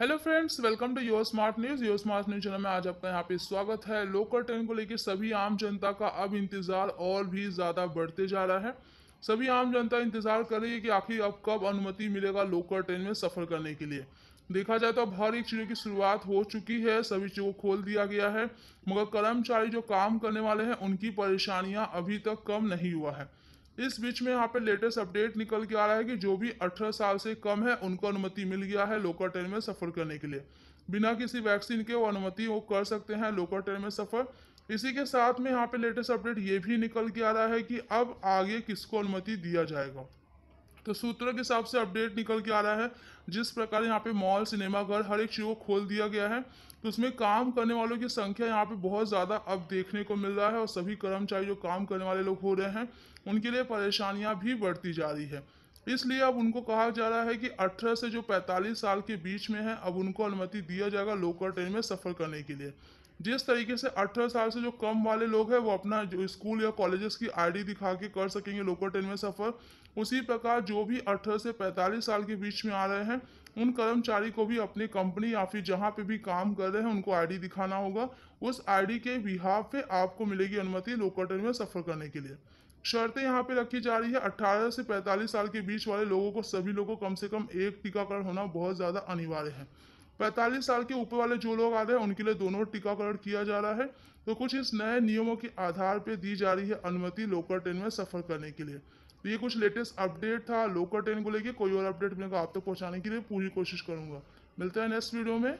hello friends welcome to your smart news your smart news channel में आज आपका यहाँ पे स्वागत है लोकल ट्रेन को लेकर सभी आम जनता का अब इंतजार और भी ज्यादा बढ़ते जा रहा है सभी आम जनता इंतजार कर रही है कि आखिर अब कब अनुमति मिलेगा लोकल ट्रेन में सफर करने के लिए देखा जाए तो अब हर एक चीज़ की शुरुआत हो चुकी है सभी चीज़ों को खोल दिया गया है मगर कर्मचारी जो काम करने वाले हैं उनकी परेशानियां अभी तक कम नहीं हुआ है इस बीच में यहाँ पे लेटेस्ट अपडेट निकल के आ रहा है कि जो भी 18 साल से कम है उनको अनुमति मिल गया है लोकल ट्रेन में सफ़र करने के लिए बिना किसी वैक्सीन के वो अनुमति वो कर सकते हैं लोकल ट्रेन में सफ़र इसी के साथ में यहाँ पे लेटेस्ट अपडेट ये भी निकल के आ रहा है कि अब आगे किसको अनुमति दिया जाएगा तो सूत्रों के हिसाब से अपडेट निकल के आ रहा है जिस प्रकार यहाँ पे मॉल सिनेमाघर हर एक चीज़ को खोल दिया गया है तो उसमें काम करने वालों की संख्या यहाँ पे बहुत ज़्यादा अब देखने को मिल रहा है और सभी कर्मचारी जो काम करने वाले लोग हो रहे हैं उनके लिए परेशानियाँ भी बढ़ती जा रही है इसलिए अब उनको कहा जा रहा है कि 18 से जो 45 साल के बीच में है अब उनको अनुमति दिया जाएगा लोकल ट्रेन में सफ़र करने के लिए जिस तरीके से अठारह साल से जो कम वाले लोग हैं वो अपना जो स्कूल या कॉलेजेस की आईडी दिखा के कर सकेंगे लोकल ट्रेन में सफ़र उसी प्रकार जो भी अठारह से पैंतालीस साल के बीच में आ रहे हैं उन कर्मचारी को भी अपनी कंपनी या फिर जहाँ पे भी काम कर रहे हैं उनको आईडी दिखाना होगा उस आईडी के बिहाफ पे आपको मिलेगी अनुमति लोकल ट्रेन में सफ़र करने के लिए शर्तें यहाँ पे रखी जा रही है 18 से 45 साल के बीच वाले लोगों को सभी लोगों को कम से कम एक टीकाकरण होना बहुत ज़्यादा अनिवार्य है पैंतालीस साल के ऊपर वाले जो लोग आ रहे हैं उनके लिए दोनों टीकाकरण किया जा रहा है तो कुछ इस नए नियमों के आधार पर दी जा रही है अनुमति लोकल ट्रेन में सफर करने के लिए तो ये कुछ लेटेस्ट अपडेट था लोकल ट्रेन को लेके कोई और अपडेट मिलेगा आप तक तो पहुंचाने के लिए पूरी कोशिश करूंगा मिलते हैं नेक्स्ट वीडियो में